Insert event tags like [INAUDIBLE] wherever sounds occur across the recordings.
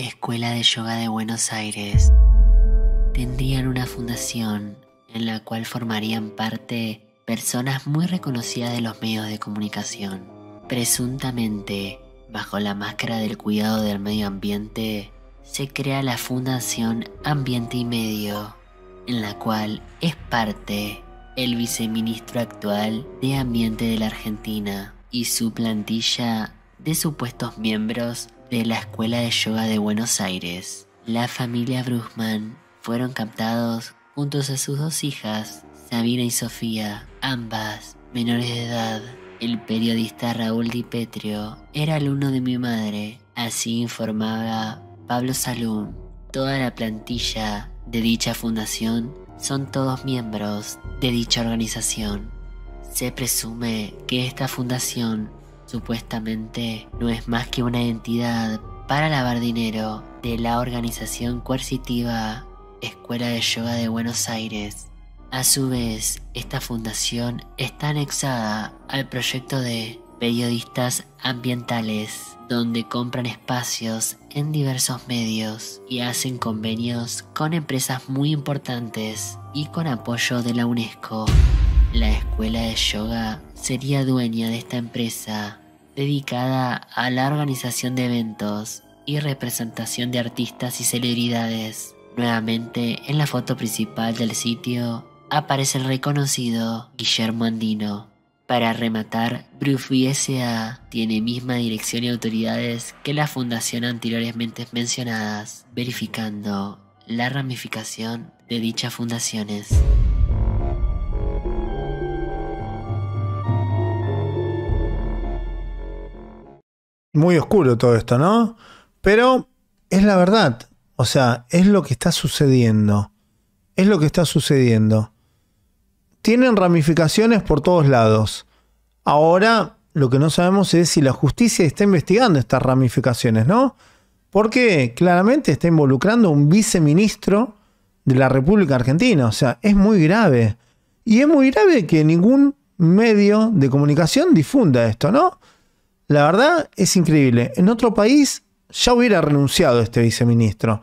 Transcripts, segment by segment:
Escuela de Yoga de Buenos Aires tendrían una fundación en la cual formarían parte personas muy reconocidas de los medios de comunicación. Presuntamente, bajo la máscara del cuidado del medio ambiente, se crea la Fundación Ambiente y Medio, en la cual es parte el viceministro actual de Ambiente de la Argentina y su plantilla de supuestos miembros de la Escuela de Yoga de Buenos Aires, la familia Brusman fueron captados juntos a sus dos hijas, Sabina y Sofía, ambas menores de edad. El periodista Raúl Di Petrio era alumno de mi madre, así informaba Pablo Salum. Toda la plantilla de dicha fundación son todos miembros de dicha organización. Se presume que esta fundación supuestamente no es más que una entidad para lavar dinero de la organización coercitiva Escuela de Yoga de Buenos Aires. A su vez, esta fundación está anexada al proyecto de periodistas ambientales, donde compran espacios en diversos medios y hacen convenios con empresas muy importantes y con apoyo de la UNESCO. La escuela de yoga sería dueña de esta empresa dedicada a la organización de eventos y representación de artistas y celebridades. Nuevamente en la foto principal del sitio aparece el reconocido Guillermo Andino. Para rematar, Bruce tiene misma dirección y autoridades que la fundación anteriormente mencionadas, verificando la ramificación de dichas fundaciones. muy oscuro todo esto, ¿no? Pero es la verdad. O sea, es lo que está sucediendo. Es lo que está sucediendo. Tienen ramificaciones por todos lados. Ahora, lo que no sabemos es si la justicia está investigando estas ramificaciones, ¿no? Porque claramente está involucrando a un viceministro de la República Argentina. O sea, es muy grave. Y es muy grave que ningún medio de comunicación difunda esto, ¿no? La verdad es increíble. En otro país ya hubiera renunciado este viceministro,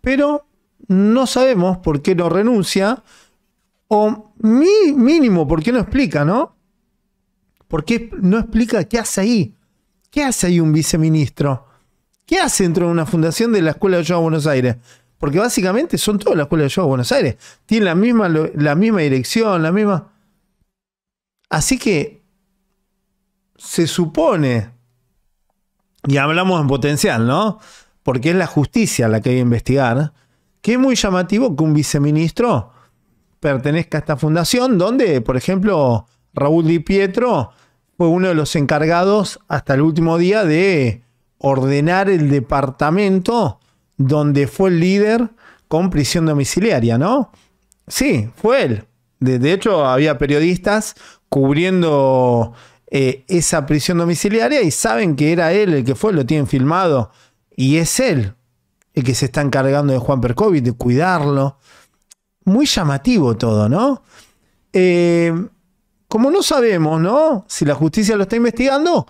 pero no sabemos por qué no renuncia o mínimo por qué no explica, ¿no? ¿Por qué no explica qué hace ahí? ¿Qué hace ahí un viceministro? ¿Qué hace dentro de una fundación de la Escuela de Yoga Buenos Aires? Porque básicamente son todas las escuelas de Yoga Buenos Aires. Tienen la misma, la misma dirección, la misma... Así que se supone, y hablamos en potencial, ¿no? Porque es la justicia la que hay que investigar, que es muy llamativo que un viceministro pertenezca a esta fundación, donde, por ejemplo, Raúl Di Pietro fue uno de los encargados hasta el último día de ordenar el departamento donde fue el líder con prisión domiciliaria, ¿no? Sí, fue él. De, de hecho, había periodistas cubriendo eh, esa prisión domiciliaria y saben que era él el que fue, lo tienen filmado y es él el que se está encargando de Juan Perkovic, de cuidarlo. Muy llamativo todo, ¿no? Eh, como no sabemos, ¿no? Si la justicia lo está investigando,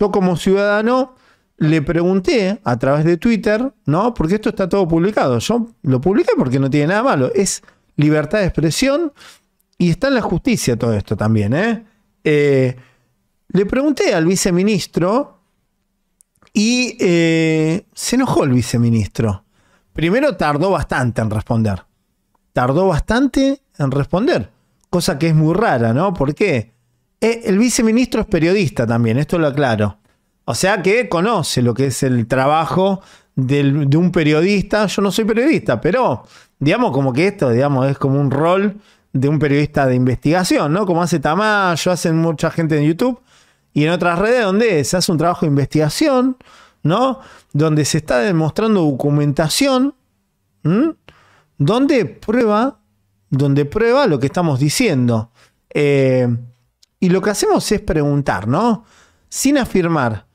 yo como ciudadano le pregunté a través de Twitter, ¿no? Porque esto está todo publicado. Yo lo publiqué porque no tiene nada malo. Es libertad de expresión y está en la justicia todo esto también, ¿eh? eh le pregunté al viceministro y eh, se enojó el viceministro. Primero tardó bastante en responder. Tardó bastante en responder, cosa que es muy rara, ¿no? ¿Por qué? Eh, el viceministro es periodista también, esto lo aclaro. O sea que conoce lo que es el trabajo de un periodista. Yo no soy periodista, pero digamos como que esto, digamos, es como un rol de un periodista de investigación, ¿no? Como hace yo hacen mucha gente en YouTube y en otras redes donde se hace un trabajo de investigación, ¿no? Donde se está demostrando documentación, donde prueba, donde prueba lo que estamos diciendo. Eh, y lo que hacemos es preguntar, ¿no? Sin afirmar,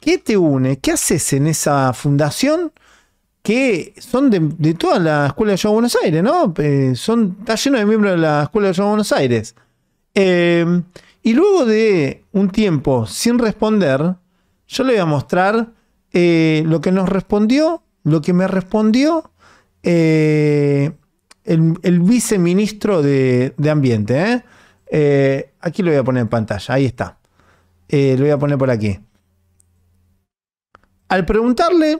¿qué te une? ¿Qué haces en esa fundación? que son de, toda la Escuela de Buenos Aires, ¿no? Eh, son, está lleno de miembros de la Escuela de Buenos Aires. Eh, y luego de un tiempo sin responder, yo le voy a mostrar eh, lo que nos respondió, lo que me respondió eh, el, viceministro de, Ambiente. ¿eh? aquí lo voy a poner en pantalla, ahí está. lo voy a poner por aquí. Al preguntarle,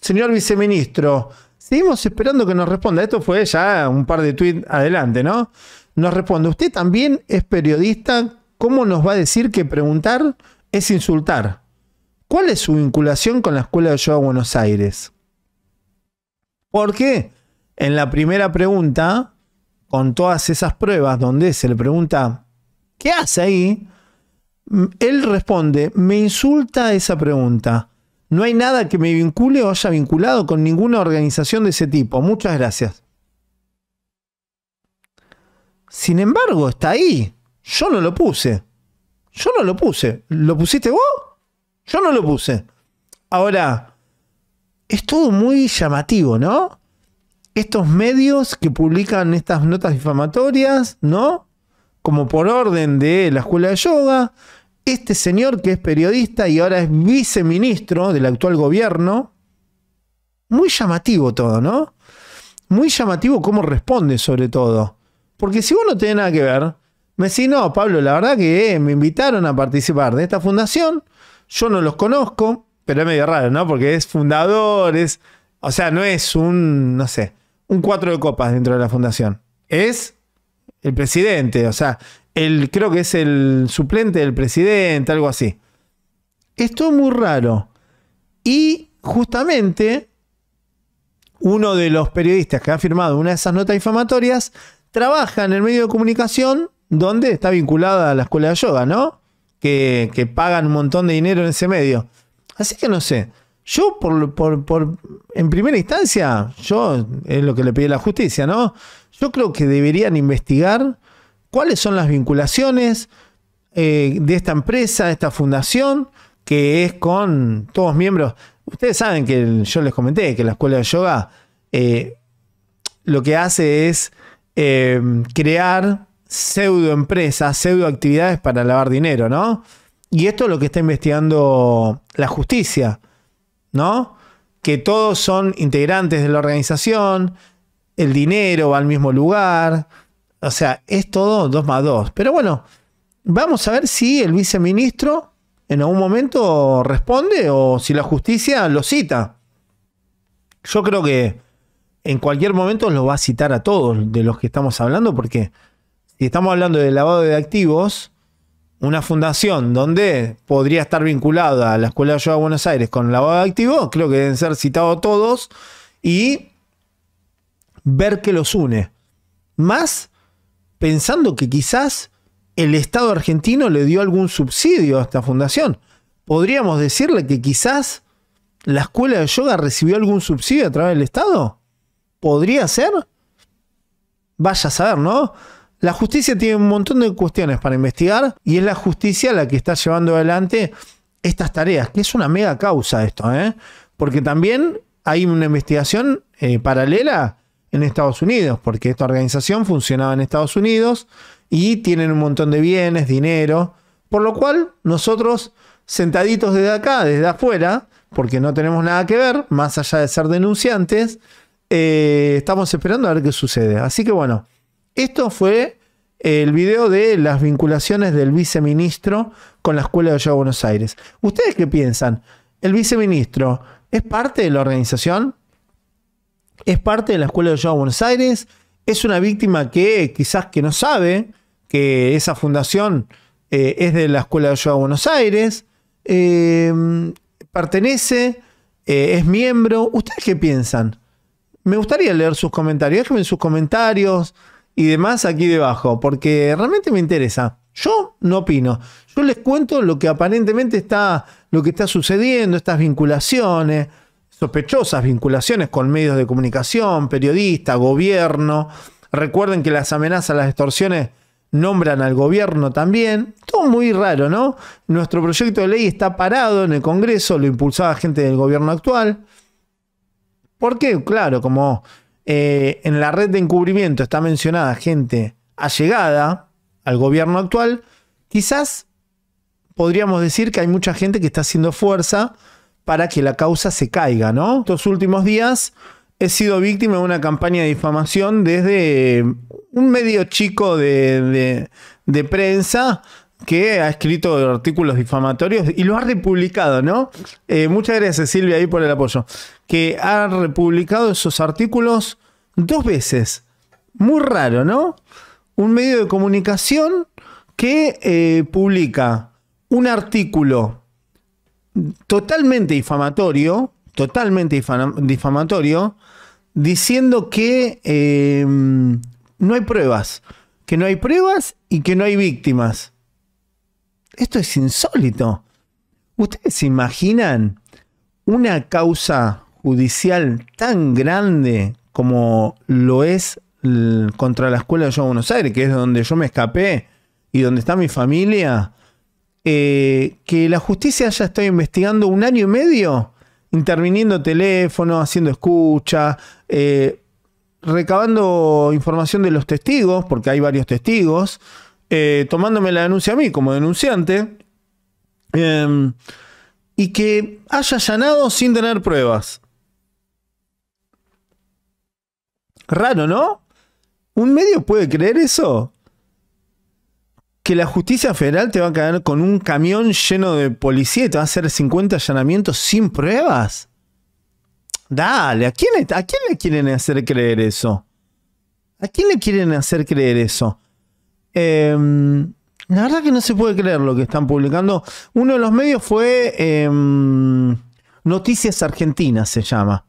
señor viceministro, seguimos esperando que nos responda. Esto fue ya un par de tweets adelante, ¿no? Nos responde, usted también es periodista ¿cómo nos va a decir que preguntar es insultar? ¿Cuál es su vinculación con la Escuela de Yoga Buenos Aires? Porque en la primera pregunta, con todas esas pruebas donde se le pregunta, ¿qué hace ahí? Él responde, me insulta esa pregunta. No hay nada que me vincule o haya vinculado con ninguna organización de ese tipo. Muchas gracias. Sin embargo, está ahí. Yo no lo puse. Yo no lo puse. ¿Lo pusiste vos? Yo no lo puse. Ahora, es todo muy llamativo, ¿no? Estos medios que publican estas notas difamatorias, ¿no? Como por orden de la escuela de yoga. Este señor que es periodista y ahora es viceministro del actual gobierno. Muy llamativo todo, ¿no? Muy llamativo cómo responde sobre todo. Porque si vos no tenés nada que ver, me decía, no, Pablo, la verdad que eh, me invitaron a participar de esta fundación. Yo no los conozco, pero es medio raro, ¿no? Porque es fundador, es. O sea, no es un, no sé, un cuatro de copas dentro de la fundación. Es el presidente, o sea, el, creo que es el suplente del presidente, algo así. Esto es muy raro. Y justamente uno de los periodistas que ha firmado una de esas notas difamatorias trabaja en el medio de comunicación donde está vinculada a la escuela de yoga, ¿no? Que, pagan un montón de dinero en ese medio. Así que no sé. Yo, por, en primera instancia, yo, es lo que le pide la justicia, ¿no? Yo creo que deberían investigar cuáles son las vinculaciones eh, de esta empresa, de esta fundación, que es con todos miembros. Ustedes saben que yo les comenté que la escuela de yoga eh, lo que hace es eh, crear pseudo actividades para lavar dinero, ¿no? Y esto es lo que está investigando la justicia, ¿no? Que todos son integrantes de la organización, el dinero va al mismo lugar, o sea, es todo dos más dos. Pero bueno, vamos a ver si el viceministro en algún momento responde o si la justicia lo cita. Yo creo que en cualquier momento lo va a citar a todos de los que estamos hablando porque y estamos hablando de lavado de activos, una fundación donde podría estar vinculada a la Escuela de Yoga de Buenos Aires con lavado de activos, creo que deben ser citados todos y ver qué los une. Más pensando que quizás el Estado argentino le dio algún subsidio a esta fundación. Podríamos decirle que quizás la escuela de yoga recibió algún subsidio a través del Estado. ¿Podría ser? Vaya a saber, ¿no? La justicia tiene un montón de cuestiones para investigar y es la justicia la que está llevando adelante estas tareas, que es una mega causa esto, ¿eh? porque también hay una investigación eh, paralela en Estados Unidos, porque esta organización funcionaba en Estados Unidos y tienen un montón de bienes, dinero, por lo cual nosotros sentaditos desde acá, desde afuera, porque no tenemos nada que ver, más allá de ser denunciantes, eh, estamos esperando a ver qué sucede. Así que bueno. Esto fue el video de las vinculaciones del viceministro con la Escuela de Buenos Aires. ¿Ustedes qué piensan? ¿El viceministro es parte de la organización? ¿Es parte de la Escuela de Buenos Aires? ¿Es una víctima que quizás que no sabe que esa fundación eh, es de la Escuela de Buenos Aires? Eh, ¿Pertenece? Eh, ¿Es miembro? ¿Ustedes qué piensan? Me gustaría leer sus comentarios. Déjenme sus comentarios y demás aquí debajo, porque realmente me interesa. Yo no opino. Yo les cuento lo que aparentemente está, lo que está sucediendo, estas vinculaciones, sospechosas vinculaciones con medios de comunicación, periodistas, gobierno. Recuerden que las amenazas, las extorsiones nombran al gobierno también. Todo muy raro, ¿no? Nuestro proyecto de ley está parado en el Congreso, lo impulsaba gente del gobierno actual. ¿Por qué? Claro, como eh, en la red de encubrimiento está mencionada gente allegada al gobierno actual. Quizás podríamos decir que hay mucha gente que está haciendo fuerza para que la causa se caiga, ¿no? Estos últimos días he sido víctima de una campaña de difamación desde un medio chico de, prensa que ha escrito artículos difamatorios y lo ha republicado, ¿no? Eh, muchas gracias Silvia ahí por el apoyo que ha republicado esos artículos dos veces. Muy raro, ¿no? Un medio de comunicación que eh, publica un artículo totalmente difamatorio, totalmente difamatorio, diciendo que eh, no hay pruebas, que no hay pruebas y que no hay víctimas. Esto es insólito. ¿Ustedes se imaginan una causa judicial tan grande como lo es contra la Escuela de Yo Buenos Aires, que es donde yo me escapé y donde está mi familia, eh, que la justicia ya está investigando un año y medio, interviniendo teléfono, haciendo escucha, eh, recabando información de los testigos, porque hay varios testigos, eh, tomándome la denuncia a mí como denunciante, em, y que haya allanado sin tener pruebas. Raro, ¿no? ¿Un medio puede creer eso? Que la justicia federal te va a caer con un camión lleno de policía y te va a hacer 50 allanamientos sin pruebas. Dale, ¿a quién, ¿a quién le quieren hacer creer eso? ¿A quién le quieren hacer creer eso? Em, la verdad que no se puede creer lo que están publicando. Uno de los medios fue em, Noticias Argentinas, se llama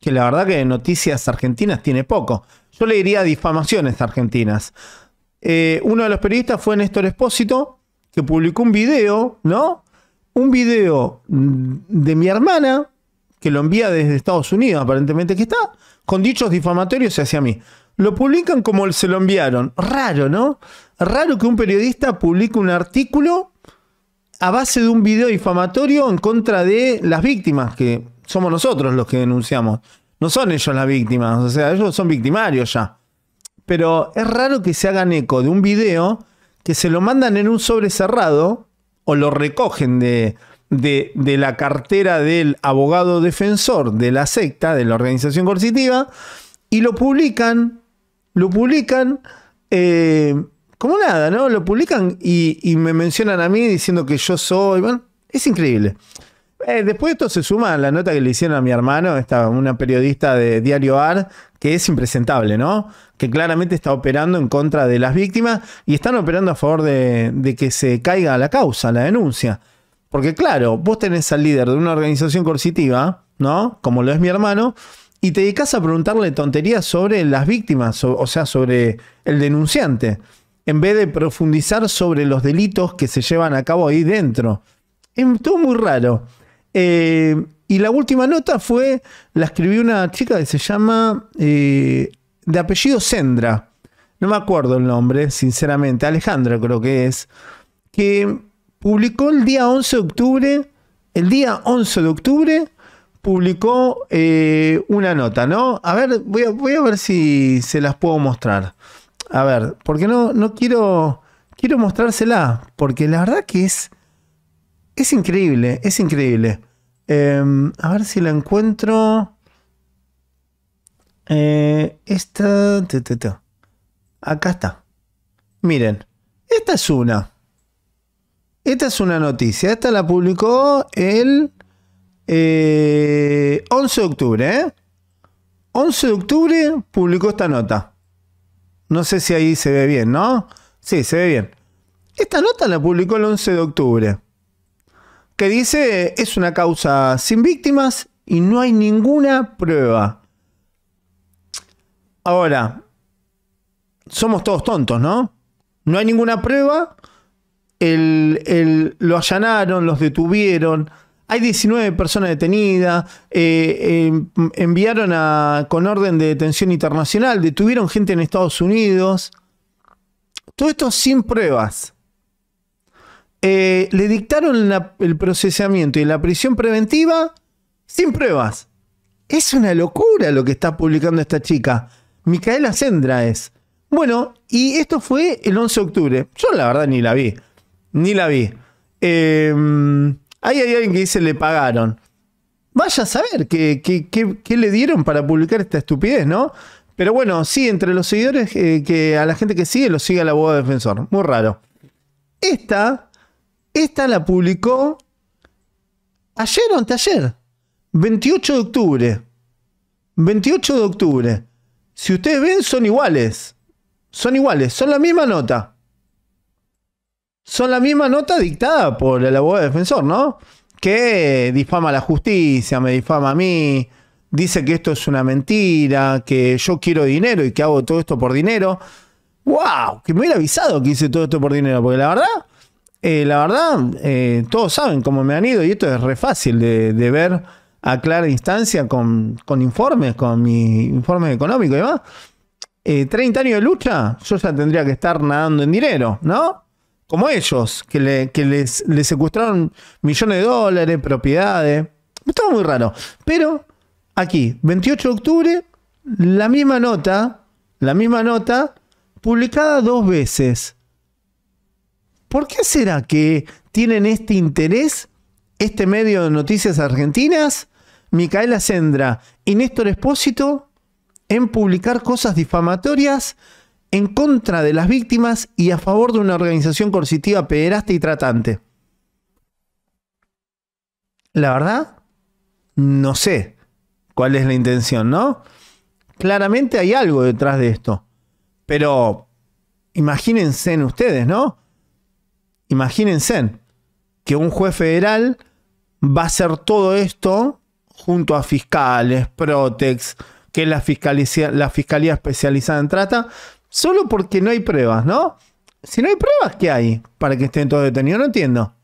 que la verdad que noticias argentinas tiene poco. Yo le diría difamaciones argentinas. Eh, uno de los periodistas fue Néstor Espósito, que publicó un video, ¿no? Un video mm, de mi hermana, que lo envía desde Estados Unidos, aparentemente, que está con dichos difamatorios hacia mí. Lo publican como se lo enviaron. Raro, ¿no? Raro que un periodista publique un artículo a base de un video difamatorio en contra de las víctimas, que somos nosotros los que denunciamos. No son ellos las víctimas, o sea, ellos son victimarios ya. Pero es raro que se hagan eco de un video que se lo mandan en un sobre cerrado o lo recogen de, de, la cartera del abogado defensor de la secta, de la organización coercitiva, y lo publican, lo publican eh, como nada, ¿no? Lo publican y, me mencionan a mí diciendo que yo soy, es increíble. Eh, después de esto se suma la nota que le hicieron a mi hermano, esta, una periodista de Diario AR, que es impresentable, ¿no? Que claramente está operando en contra de las víctimas y están operando a favor de, de que se caiga la causa, la denuncia. Porque claro, vos tenés al líder de una organización coercitiva, ¿no? Como lo es mi hermano, y te dedicas a preguntarle tonterías sobre las víctimas, o sea, sobre el denunciante, en vez de profundizar sobre los delitos que se llevan a cabo ahí dentro. Es todo muy raro. Eh, y la última nota fue, la escribió una chica que se llama, eh, de apellido Sendra, no me acuerdo el nombre, sinceramente, Alejandra creo que es, que publicó el día 11 de octubre, el día 11 de octubre, publicó eh, una nota, ¿no? A ver, voy a, ver si se las puedo mostrar. A ver, porque no, no quiero, quiero mostrársela, porque la verdad que es, es increíble, es increíble. Em, a ver si la encuentro. Eh, esta. Acá está. Miren, esta es una. Esta es una noticia. Esta la publicó el 11 eh, de octubre. 11 ¿eh? de octubre publicó esta nota. No sé si ahí se ve bien, ¿no? Sí, se ve bien. Esta nota la publicó el 11 de octubre que dice es una causa sin víctimas y no hay ninguna prueba. Ahora, somos todos tontos, ¿no? No hay ninguna prueba. El, lo allanaron, los detuvieron. Hay 19 personas detenidas. Eh, em, enviaron a, con orden de detención internacional. Detuvieron gente en Estados Unidos. Todo esto sin pruebas. Eh, le dictaron el procesamiento y la prisión preventiva sin pruebas. Es una locura lo que está publicando esta chica. Micaela Sendra es. Bueno, y esto fue el 11 de octubre. Yo la verdad ni la vi. Ni la vi. Em, ahí hay alguien que dice le pagaron. Vaya a saber qué, le dieron para publicar esta estupidez, ¿no? Pero bueno, sí, entre los seguidores, eh, que a la gente que sigue lo sigue el abogado defensor. Muy raro. Esta esta la publicó ayer o anteayer, 28 de octubre. 28 de octubre. Si ustedes ven, son iguales. Son iguales, son la misma nota. Son la misma nota dictada por el abogado defensor, ¿no? Que difama la justicia, me difama a mí, dice que esto es una mentira, que yo quiero dinero y que hago todo esto por dinero. ¡Wow! Que me hubiera avisado que hice todo esto por dinero, porque la verdad, eh, la verdad, eh, todos saben cómo me han ido y esto es re fácil de, ver a clara instancia con, informes, con mi informe económico y demás. 30 eh, años de lucha, yo ya tendría que estar nadando en dinero, ¿no? Como ellos, que, le, les, secuestraron millones de dólares, propiedades. Estaba muy raro. Pero aquí, 28 de octubre, la misma nota, la misma nota, publicada dos veces. ¿Por qué será que tienen este interés este medio de noticias argentinas, Micaela Sendra y Néstor Espósito en publicar cosas difamatorias en contra de las víctimas y a favor de una organización coercitiva pederasta y tratante? La verdad, no sé cuál es la intención, ¿no? Claramente hay algo detrás de esto. Pero imagínense ustedes, ¿no? Imagínense que un juez federal va a hacer todo esto junto a fiscales, Protex, que es la fiscalía, la fiscalía especializada en trata, solo porque no hay pruebas, ¿no? Si no hay pruebas, ¿qué hay para que estén todos detenidos? No entiendo.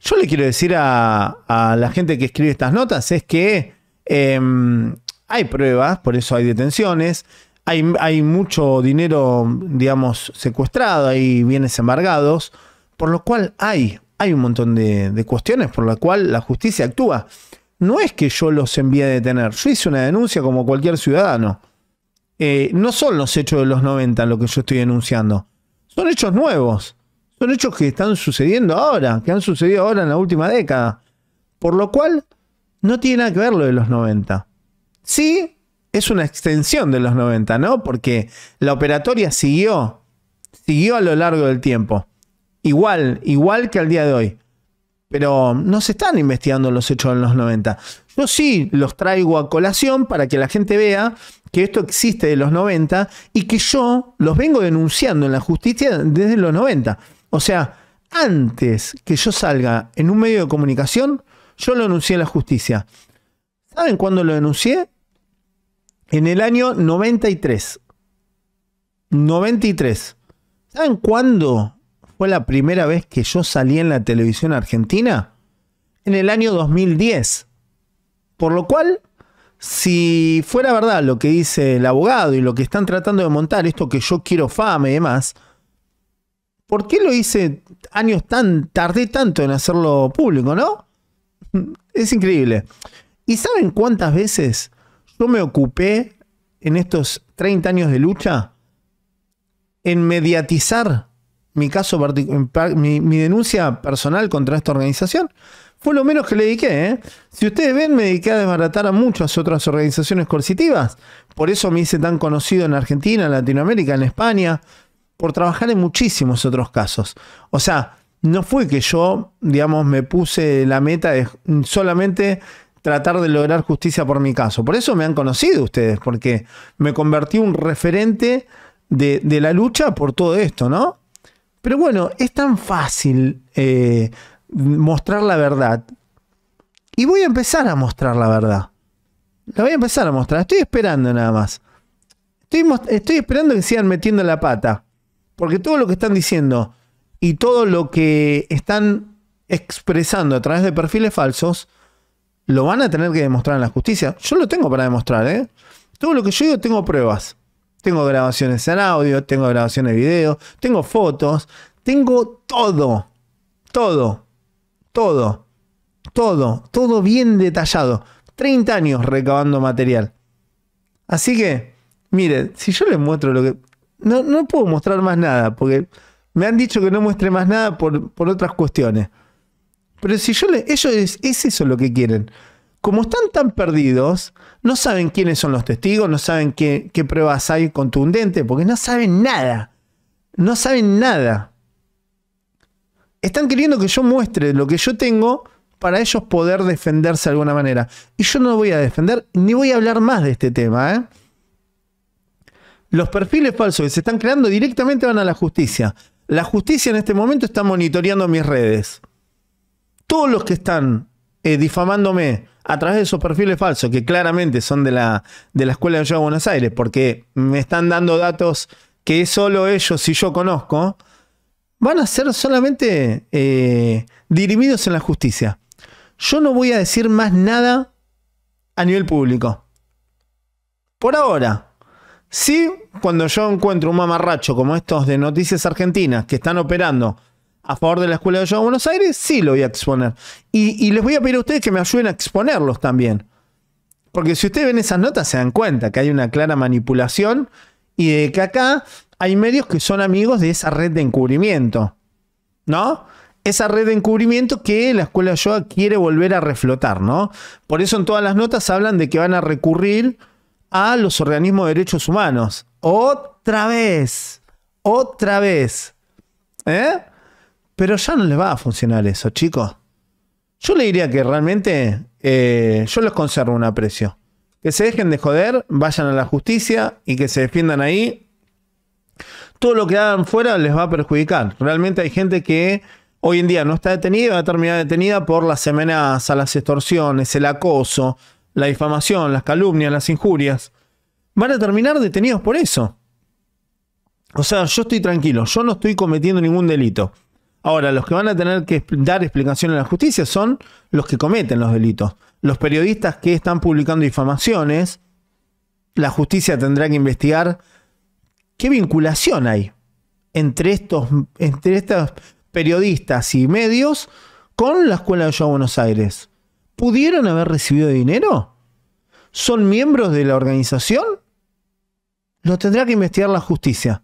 Yo le quiero decir a, la gente que escribe estas notas es que em, hay pruebas, por eso hay detenciones, hay, mucho dinero, digamos, secuestrado, hay bienes embargados, por lo cual hay, hay un montón de, cuestiones por las cual la justicia actúa. No es que yo los envíe a detener, yo hice una denuncia como cualquier ciudadano. Eh, no son los hechos de los 90 lo que yo estoy denunciando, son hechos nuevos, son hechos que están sucediendo ahora, que han sucedido ahora en la última década. Por lo cual, no tiene nada que ver lo de los 90. Sí, es una extensión de los 90, ¿no? Porque la operatoria siguió, siguió a lo largo del tiempo. Igual, igual que al día de hoy. Pero no se están investigando los hechos de los 90. Yo sí los traigo a colación para que la gente vea que esto existe de los 90 y que yo los vengo denunciando en la justicia desde los 90. O sea, antes que yo salga en un medio de comunicación, yo lo anuncié en la justicia. ¿Saben cuándo lo denuncié? En el año 93. 93. ¿Saben cuándo fue la primera vez que yo salí en la televisión argentina? En el año 2010. Por lo cual, si fuera verdad lo que dice el abogado y lo que están tratando de montar, esto que yo quiero fama y demás, ¿por qué lo hice años tan, tardé tanto en hacerlo público, no? [LAUGHS] Es increíble. ¿Y saben cuántas veces yo me ocupé en estos 30 años de lucha en mediatizar mi caso, mi, denuncia personal contra esta organización. Fue lo menos que le dediqué. ¿eh? Si ustedes ven, me dediqué a desbaratar a muchas otras organizaciones coercitivas. Por eso me hice tan conocido en Argentina, en Latinoamérica, en España, por trabajar en muchísimos otros casos. O sea, no fue que yo, digamos, me puse la meta de solamente tratar de lograr justicia por mi caso. Por eso me han conocido ustedes, porque me convertí un referente de, la lucha por todo esto, ¿no? Pero bueno, es tan fácil eh, mostrar la verdad. Y voy a empezar a mostrar la verdad. La voy a empezar a mostrar. Estoy esperando nada más. estoy esperando que sigan metiendo la pata. Porque todo lo que están diciendo y todo lo que están expresando a través de perfiles falsos lo van a tener que demostrar en la justicia. Yo lo tengo para demostrar, ¿eh? Todo lo que yo digo tengo pruebas. Tengo grabaciones en audio, tengo grabaciones de video, tengo fotos, tengo todo. Todo. Todo. Todo. Todo bien detallado. 30 años recabando material. Así que, mire, si yo les muestro lo que... No, no puedo mostrar más nada, porque me han dicho que no muestre más nada por, por otras cuestiones. Pero si yo le, ellos es, eso lo que quieren. Como están tan perdidos, no saben quiénes son los testigos, no saben qué, pruebas hay contundentes, porque no saben nada. No saben nada. Están queriendo que yo muestre lo que yo tengo para ellos poder defenderse de alguna manera. Y yo no voy a defender ni voy a hablar más de este tema. ¿eh? Los perfiles falsos que se están creando directamente van a la justicia. La justicia en este momento está monitoreando mis redes todos los que están eh, difamándome a través de esos perfiles falsos, que claramente son de la, de la Escuela de Yo de Buenos Aires, porque me están dando datos que solo ellos y yo conozco, van a ser solamente eh, dirimidos en la justicia. Yo no voy a decir más nada a nivel público. Por ahora. Sí, cuando yo encuentro un mamarracho como estos de Noticias Argentinas que están operando a favor de la Escuela de Yoga de Buenos Aires, sí lo voy a exponer. Y, les voy a pedir a ustedes que me ayuden a exponerlos también. Porque si ustedes ven esas notas se dan cuenta que hay una clara manipulación y de que acá hay medios que son amigos de esa red de encubrimiento. ¿No? Esa red de encubrimiento que la Escuela de Yoga quiere volver a reflotar, ¿no? Por eso en todas las notas hablan de que van a recurrir a los organismos de derechos humanos. Otra vez. Otra vez. ¿Eh? Pero ya no les va a funcionar eso, chicos. Yo le diría que realmente eh, yo les conservo un aprecio. Que se dejen de joder, vayan a la justicia y que se defiendan ahí. Todo lo que hagan fuera les va a perjudicar. Realmente hay gente que hoy en día no está detenida y va a terminar detenida por las amenazas, las extorsiones, el acoso, la difamación, las calumnias, las injurias. Van a terminar detenidos por eso. O sea, yo estoy tranquilo, yo no estoy cometiendo ningún delito. Ahora, los que van a tener que dar explicación a la justicia son los que cometen los delitos. Los periodistas que están publicando difamaciones, la justicia tendrá que investigar qué vinculación hay entre estos, entre periodistas y medios con la Escuela de Yo Buenos Aires. ¿Pudieron haber recibido dinero? ¿Son miembros de la organización? Lo tendrá que investigar la justicia.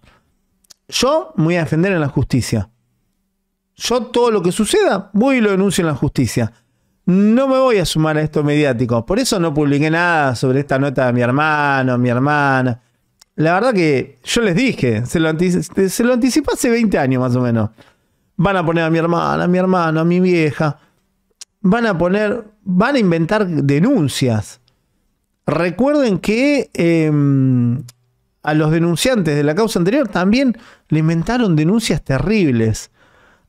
Yo me voy a defender en la justicia. Yo todo lo que suceda, voy y lo denuncio en la justicia. No me voy a sumar a esto mediático. Por eso no publiqué nada sobre esta nota de mi hermano, mi hermana. La verdad que yo les dije, se lo, se anticipé hace 20 años más o menos. Van a poner a mi hermana, a mi hermano, a mi vieja. Van a poner, van a inventar denuncias. Recuerden que em, a los denunciantes de la causa anterior también le inventaron denuncias terribles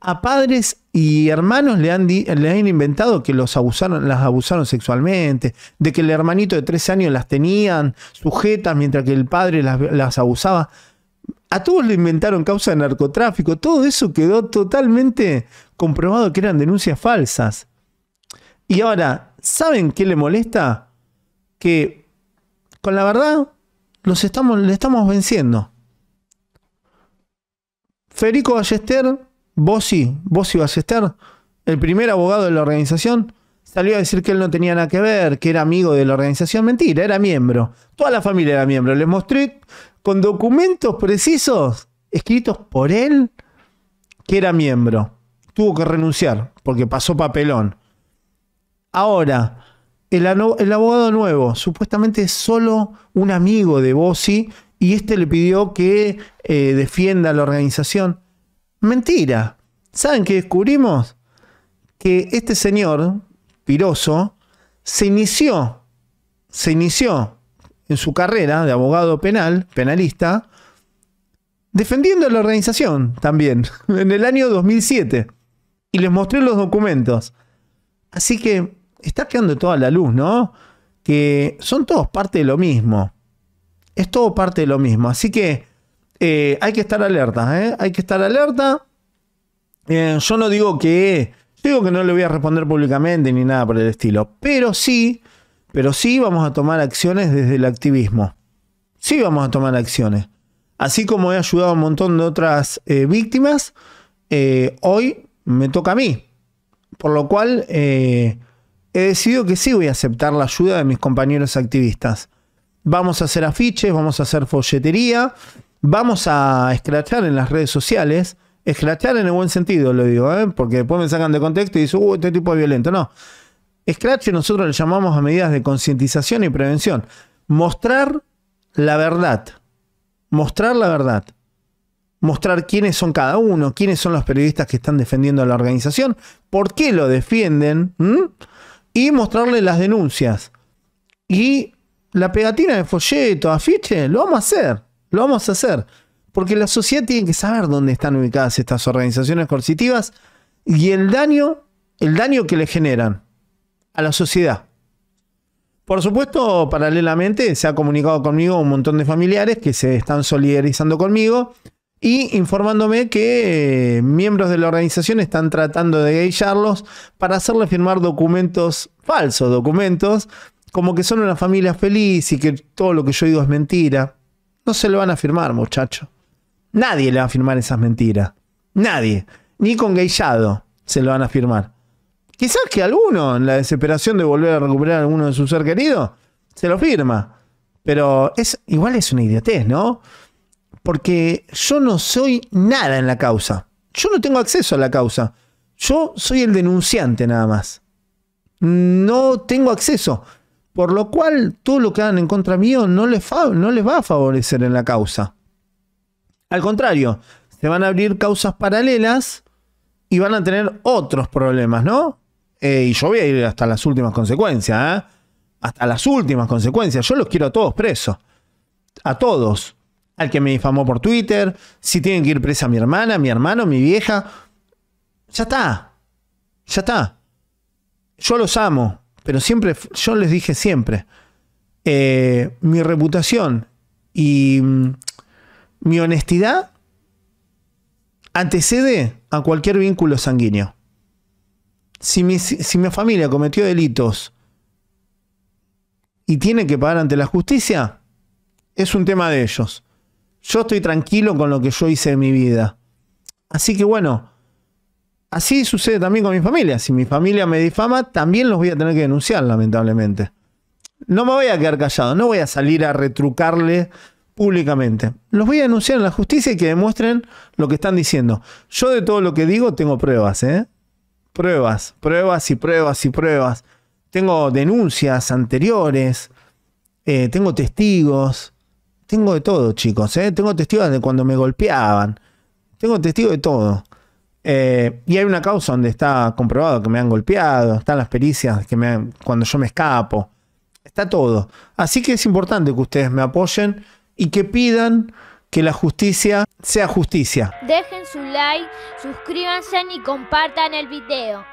a padres y hermanos le han, han inventado que los abusaron, las abusaron sexualmente, de que el hermanito de 13 años las tenían sujetas mientras que el padre las, abusaba. A todos le inventaron causa de narcotráfico. Todo eso quedó totalmente comprobado que eran denuncias falsas. Y ahora, ¿saben qué le molesta? Que con la verdad los estamos, le estamos venciendo. Federico Ballester vos sí, vos El primer abogado de la organización salió a decir que él no tenía nada que ver, que era amigo de la organización. Mentira, era miembro. Toda la familia era miembro. Les mostré con documentos precisos, escritos por él, que era miembro. Tuvo que renunciar porque pasó papelón. Ahora, el, abogado nuevo, supuestamente es solo un amigo de Bossi y este le pidió que eh, defienda la organización. Mentira. ¿Saben qué descubrimos? Que este señor, Piroso, se inició, se inició en su carrera de abogado penal, penalista, defendiendo a la organización también, [LAUGHS] en el año 2007. Y les mostré los documentos. Así que está quedando toda la luz, ¿no? Que son todos parte de lo mismo. Es todo parte de lo mismo. Así que eh, hay que estar alerta, ¿eh? Hay que estar alerta. yo no digo que... Digo que no le voy a responder públicamente ni nada por el estilo. Pero sí, pero sí vamos a tomar acciones desde el activismo. Sí vamos a tomar acciones. Así como he ayudado a un montón de otras eh, víctimas, hoy me toca a mí. Por lo cual he decidido que sí voy a aceptar la ayuda de mis compañeros activistas. Vamos a hacer afiches, vamos a hacer folletería, vamos a escrachar en las redes sociales, escrachar en el buen sentido, lo digo, ¿eh? porque después me sacan de contexto y dicen, uh, este tipo es violento. No. escrache nosotros le llamamos a medidas de concientización y prevención. Mostrar la verdad. Mostrar la verdad. Mostrar quiénes son cada uno, quiénes son los periodistas que están defendiendo a la organización, por qué lo defienden y mostrarle las denuncias. Y la pegatina de folleto, afiche, lo vamos a hacer lo vamos a hacer. Porque la sociedad tiene que saber dónde están ubicadas estas organizaciones coercitivas y el daño, el daño que le generan a la sociedad. Por supuesto, paralelamente se ha comunicado conmigo un montón de familiares que se están solidarizando conmigo y informándome que eh, miembros de la organización están tratando de gaillarlos para hacerle firmar documentos falsos, documentos como que son una familia feliz y que todo lo que yo digo es mentira. No se lo van a firmar, muchacho. Nadie le va a firmar esas mentiras. Nadie. Ni con guayado se lo van a firmar. Quizás que alguno, en la desesperación de volver a recuperar a alguno de su ser querido, se lo firma. Pero es, igual es una idiotez, ¿no? Porque yo no soy nada en la causa. Yo no tengo acceso a la causa. Yo soy el denunciante nada más. No tengo acceso. Por lo cual, todo lo que hagan en contra mío no les, no les va a favorecer en la causa. Al contrario, se van a abrir causas paralelas y van a tener otros problemas, ¿no? Eh, y yo voy a ir hasta las últimas consecuencias, ¿eh? Hasta las últimas consecuencias. Yo los quiero a todos presos. A todos. Al que me difamó por Twitter, si tienen que ir presa a mi hermana, mi hermano, mi vieja. Ya está. Ya está. Yo los amo pero siempre, yo les dije siempre, eh, mi reputación y mm, mi honestidad antecede a cualquier vínculo sanguíneo. Si mi, si mi familia cometió delitos y tiene que pagar ante la justicia, es un tema de ellos. Yo estoy tranquilo con lo que yo hice en mi vida. Así que bueno, Así sucede también con mi familia. Si mi familia me difama, también los voy a tener que denunciar, lamentablemente. No me voy a quedar callado, no voy a salir a retrucarle públicamente. Los voy a denunciar en la justicia y que demuestren lo que están diciendo. Yo de todo lo que digo tengo pruebas, ¿eh? Pruebas, pruebas y pruebas y pruebas. Tengo denuncias anteriores, eh, tengo testigos, tengo de todo, chicos, ¿eh? Tengo testigos de cuando me golpeaban, tengo testigos de todo. Eh, y hay una causa donde está comprobado que me han golpeado, están las pericias que cuando yo me escapo, está todo. Así que es importante que ustedes me apoyen y que pidan que la justicia sea justicia. Dejen su like, suscríbanse y compartan el video.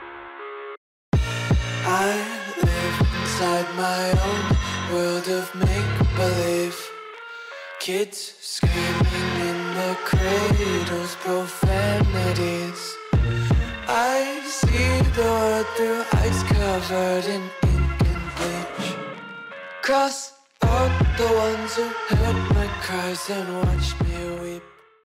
the cradle's profanities. I see the world through ice covered in ink and bleach. Cross out the ones who heard my cries and watched me weep.